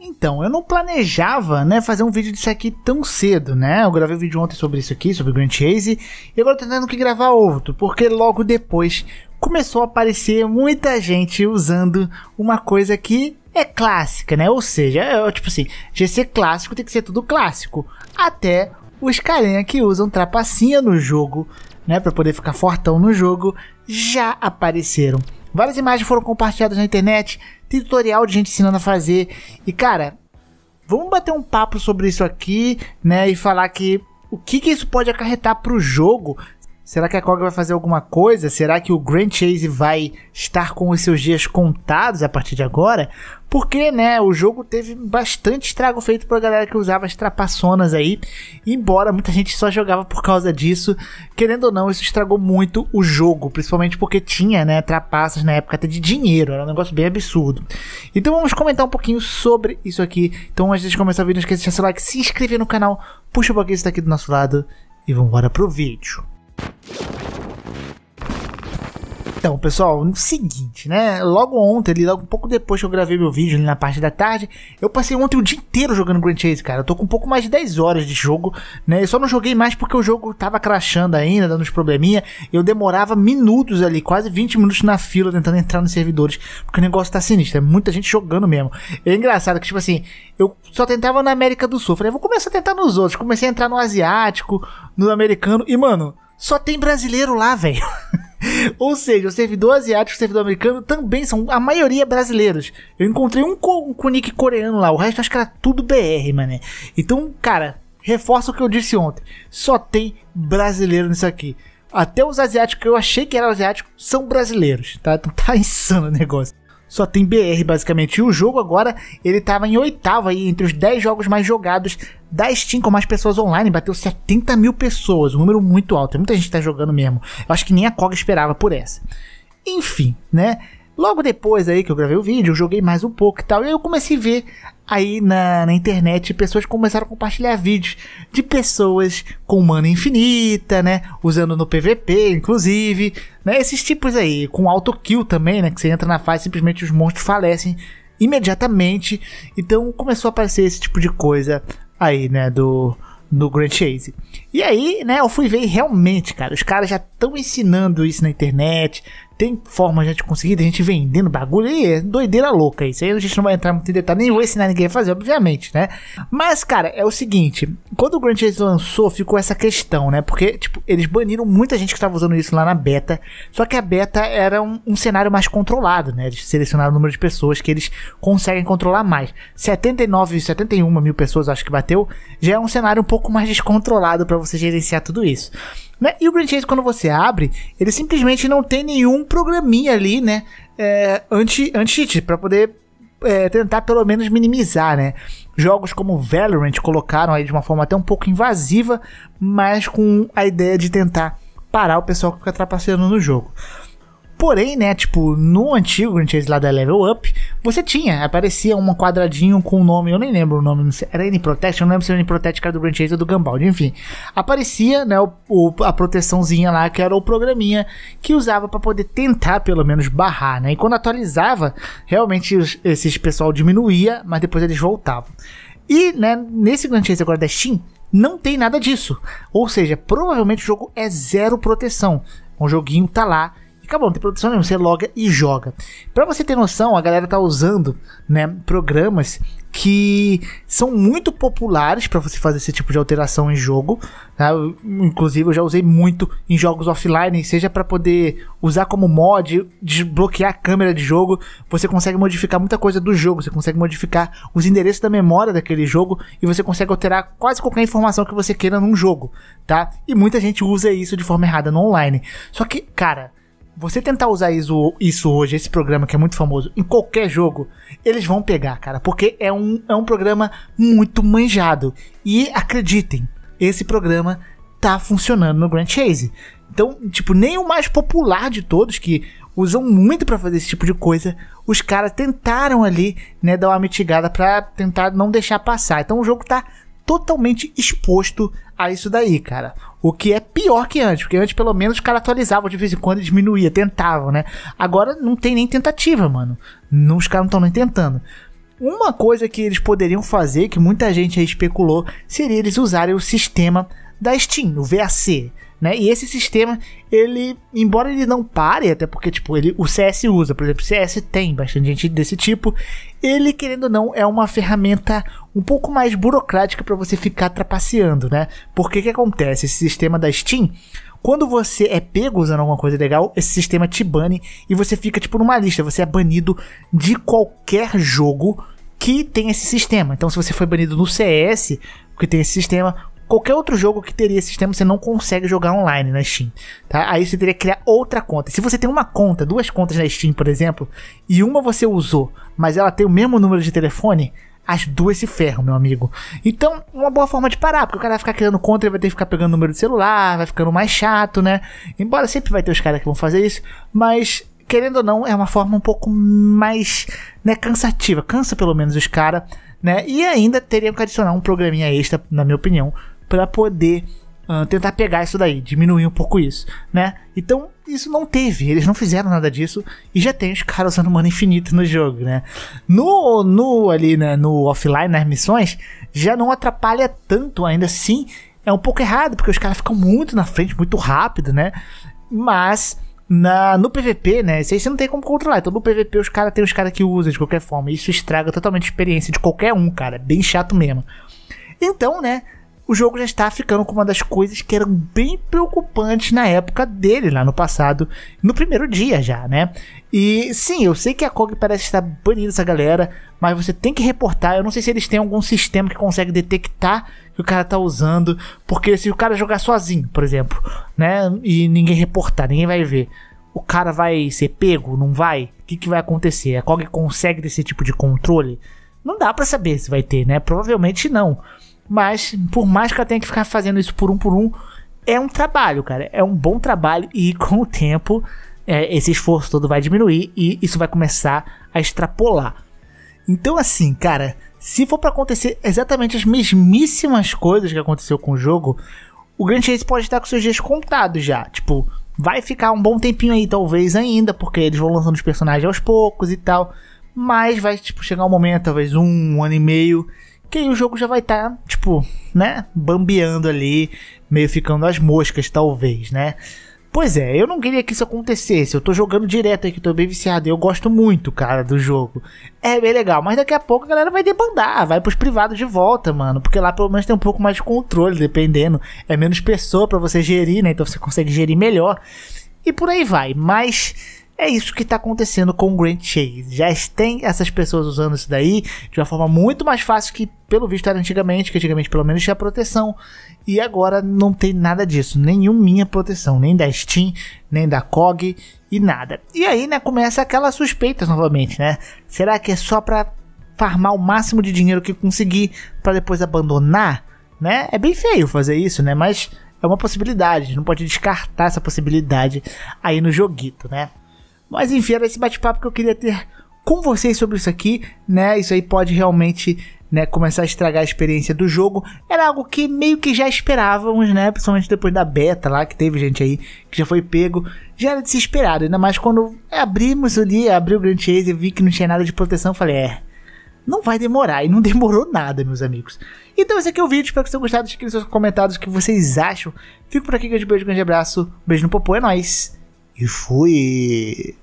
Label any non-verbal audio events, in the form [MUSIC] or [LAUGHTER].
Então, eu não planejava, né, fazer um vídeo disso aqui tão cedo, né? Eu gravei um vídeo ontem sobre isso aqui, sobre o Grand Chase, e agora tô tendo que gravar outro, porque logo depois começou a aparecer muita gente usando uma coisa que é clássica, né? Ou seja, é, é tipo assim, GC clássico tem que ser tudo clássico, até os carinha que usam trapacinha no jogo, né, para poder ficar fortão no jogo, já apareceram. Várias imagens foram compartilhadas na internet, tutorial de gente ensinando a fazer. E, cara, vamos bater um papo sobre isso aqui, né? E falar que o que, que isso pode acarretar pro jogo, Será que a COG vai fazer alguma coisa? Será que o Grand Chase vai estar com os seus dias contados a partir de agora? Porque, né, o jogo teve bastante estrago feito pra galera que usava as trapaçonas aí. Embora muita gente só jogava por causa disso. Querendo ou não, isso estragou muito o jogo. Principalmente porque tinha, né, trapaças na época até de dinheiro. Era um negócio bem absurdo. Então vamos comentar um pouquinho sobre isso aqui. Então antes de começar o vídeo, não esqueça de deixar seu like, se inscrever no canal. Puxa o pouquinho que está aqui do nosso lado. E vamos embora pro vídeo. Então, pessoal, seguinte, né? Logo ontem, ali, logo um pouco depois que eu gravei meu vídeo ali na parte da tarde, eu passei ontem o dia inteiro jogando Grand Chase, cara. Eu tô com um pouco mais de 10 horas de jogo, né? Eu só não joguei mais porque o jogo tava crashando ainda, dando uns probleminha. Eu demorava minutos ali, quase 20 minutos na fila tentando entrar nos servidores, porque o negócio tá sinistro, é muita gente jogando mesmo. É engraçado que, tipo assim, eu só tentava na América do Sul. Falei, vou começar a tentar nos outros. Comecei a entrar no asiático, no americano, e, mano, só tem brasileiro lá, velho. [LAUGHS] [LAUGHS] Ou seja, o servidor asiático e o servidor americano também são, a maioria, é brasileiros. Eu encontrei um com, um nick coreano lá, o resto acho que era tudo BR, mané. Então, cara, reforça o que eu disse ontem: só tem brasileiro nisso aqui. Até os asiáticos que eu achei que eram asiáticos são brasileiros, tá? Então tá [LAUGHS] insano o negócio só tem BR basicamente. E o jogo agora, ele tava em oitavo aí, entre os 10 jogos mais jogados da Steam com mais pessoas online. Bateu 70 mil pessoas, um número muito alto. Muita gente tá jogando mesmo. Eu acho que nem a COG esperava por essa. Enfim, né? Logo depois aí que eu gravei o vídeo, eu joguei mais um pouco e tal. E aí eu comecei a ver aí na, na internet pessoas começaram a compartilhar vídeos de pessoas com mana infinita, né? Usando no PVP, inclusive. Né? Esses tipos aí, com auto kill também, né? Que você entra na fase e simplesmente os monstros falecem imediatamente. Então começou a aparecer esse tipo de coisa aí, né? Do, no Grand Chase. E aí, né, eu fui ver realmente, cara, os caras já estão ensinando isso na internet, tem forma já de conseguir, a gente vendendo bagulho, e é doideira louca isso. Aí a gente não vai entrar muito em detalhe, nem vou ensinar ninguém a fazer, obviamente, né? Mas, cara, é o seguinte: quando o Grand Chase lançou, ficou essa questão, né? Porque, tipo, eles baniram muita gente que estava usando isso lá na beta, só que a beta era um, um, cenário mais controlado, né? Eles selecionaram o número de pessoas que eles conseguem controlar mais. 79, 71 mil pessoas, acho que bateu, já é um cenário um pouco mais descontrolado para você gerenciar tudo isso. Né? E o Grand Chase, quando você abre, ele simplesmente não tem nenhum programinha ali, né? É, anti, anti-cheat, para poder é, tentar pelo menos minimizar, né? Jogos como Valorant colocaram aí de uma forma até um pouco invasiva, mas com a ideia de tentar parar o pessoal que fica trapaceando no jogo. Porém, né, tipo, no antigo Grand Chase lá da Level Up, você tinha, aparecia um quadradinho com o um nome, eu nem lembro o nome, era N-Protect, eu não lembro se era N-Protect que era do Grand Chase ou do Gumball, enfim. Aparecia, né, o, o, a proteçãozinha lá, que era o programinha que usava para poder tentar, pelo menos, barrar, né? E quando atualizava, realmente os, esses pessoal diminuía, mas depois eles voltavam. E, né, nesse Grand Chase agora da Steam, não tem nada disso. Ou seja, provavelmente o jogo é zero proteção. O joguinho tá lá acabou, não tem produção nenhuma, você loga e joga. Para você ter noção, a galera tá usando, né, programas que são muito populares para você fazer esse tipo de alteração em jogo. Tá? inclusive, eu já usei muito em jogos offline, seja para poder usar como mod, desbloquear a câmera de jogo. Você consegue modificar muita coisa do jogo, você consegue modificar os endereços da memória daquele jogo e você consegue alterar quase qualquer informação que você queira num jogo, tá? E muita gente usa isso de forma errada no online. Só que, cara, você tentar usar isso, isso hoje, esse programa que é muito famoso, em qualquer jogo, eles vão pegar, cara, porque é um, é um programa muito manjado. E acreditem, esse programa tá funcionando no Grand Chase. Então, tipo, nem o mais popular de todos, que usam muito para fazer esse tipo de coisa, os caras tentaram ali, né, dar uma mitigada para tentar não deixar passar. Então o jogo tá totalmente exposto a isso daí, cara. O que é pior que antes, porque antes pelo menos os caras atualizavam de vez em quando e diminuía, tentavam, né? Agora não tem nem tentativa, mano. Não, os caras não estão nem tentando. Uma coisa que eles poderiam fazer, que muita gente aí especulou, seria eles usarem o sistema da Steam, o VAC. Né? E esse sistema, ele, embora ele não pare, até porque tipo, ele, o CS usa, por exemplo, o CS tem bastante gente desse tipo, ele querendo ou não é uma ferramenta um pouco mais burocrática para você ficar trapaceando, né? Porque que acontece esse sistema da Steam? Quando você é pego usando alguma coisa legal, esse sistema te bane e você fica tipo numa lista, você é banido de qualquer jogo que tem esse sistema. Então, se você foi banido no CS, porque tem esse sistema, Qualquer outro jogo que teria esse sistema, você não consegue jogar online na Steam, tá? Aí você teria que criar outra conta. Se você tem uma conta, duas contas na Steam, por exemplo, e uma você usou, mas ela tem o mesmo número de telefone, as duas se ferram, meu amigo. Então, uma boa forma de parar, porque o cara vai ficar criando conta, ele vai ter que ficar pegando número de celular, vai ficando mais chato, né? Embora sempre vai ter os caras que vão fazer isso, mas querendo ou não, é uma forma um pouco mais, né, cansativa, cansa pelo menos os caras, né? E ainda teria que adicionar um programinha extra, na minha opinião, para poder uh, tentar pegar isso daí, diminuir um pouco isso, né? Então, isso não teve, eles não fizeram nada disso e já tem os caras usando mana infinita no jogo, né? No, no ali, né, no offline, nas missões, já não atrapalha tanto ainda assim. É um pouco errado, porque os caras ficam muito na frente, muito rápido, né? Mas na, no PVP, né? Isso aí você não tem como controlar. Então no PVP os caras tem os caras que usam de qualquer forma. Isso estraga totalmente a experiência de qualquer um, cara. é Bem chato mesmo. Então, né? o jogo já está ficando com uma das coisas que eram bem preocupantes na época dele, lá no passado, no primeiro dia já, né? E sim, eu sei que a COG parece estar banindo essa galera, mas você tem que reportar. Eu não sei se eles têm algum sistema que consegue detectar que o cara tá usando, porque se o cara jogar sozinho, por exemplo, né, e ninguém reportar, ninguém vai ver. O cara vai ser pego? Não vai? O que, que vai acontecer? A COG consegue desse tipo de controle? Não dá para saber se vai ter, né? Provavelmente não. Mas, por mais que ela tenha que ficar fazendo isso por um por um, é um trabalho, cara. É um bom trabalho e [LAUGHS] com o tempo é, esse esforço todo vai diminuir e isso vai começar a extrapolar. Então, assim, cara, se for para acontecer exatamente as mesmíssimas coisas que aconteceu com o jogo, o Grand Chase pode estar com seus dias contados já. Tipo, vai ficar um bom tempinho aí, talvez ainda, porque eles vão lançando os personagens aos poucos e tal. Mas vai, tipo, chegar um momento, talvez um, um ano e meio, que aí o jogo já vai estar, tá, tipo, né? Bambeando ali, meio ficando as moscas, talvez, né? Pois é, eu não queria que isso acontecesse. Eu tô jogando direto aqui, tô bem viciado. Eu gosto muito, cara, do jogo. É bem legal, mas daqui a pouco a galera vai debandar, vai pros privados de volta, mano. Porque lá pelo menos tem um pouco mais de controle, dependendo. É menos pessoa para você gerir, né? Então você consegue gerir melhor. E por aí vai. Mas é isso que está acontecendo com o Grand Chase. Já tem essas pessoas usando isso daí de uma forma muito mais fácil que, pelo visto, era antigamente, que antigamente pelo menos tinha proteção. E agora não tem nada disso, nenhuma proteção, nem da Steam, nem da COG e nada. E aí, né, começa aquelas suspeitas novamente, né? Será que é só para farmar o máximo de dinheiro que conseguir para depois abandonar, né? É bem feio fazer isso, né? Mas é uma possibilidade, não pode descartar essa possibilidade aí no joguito, né? Mas enfim, era esse bate-papo que eu queria ter com vocês sobre isso aqui, né? Isso aí pode realmente né, começar a estragar a experiência do jogo. Era algo que meio que já esperávamos, né? Principalmente depois da beta lá, que teve gente aí que já foi pego. Já era desesperado, ainda mais quando abrimos ali, abri o Grand Chase e vi que não tinha nada de proteção. Falei, é, não vai demorar. E não [LAUGHS] demorou nada, meus amigos. Então esse aqui é o vídeo, espero que vocês tenham gostado. Escrevam seus comentários o que vocês acham. Fico por aqui, grande beijo, grande abraço. Beijo no popô, é nóis! 你服役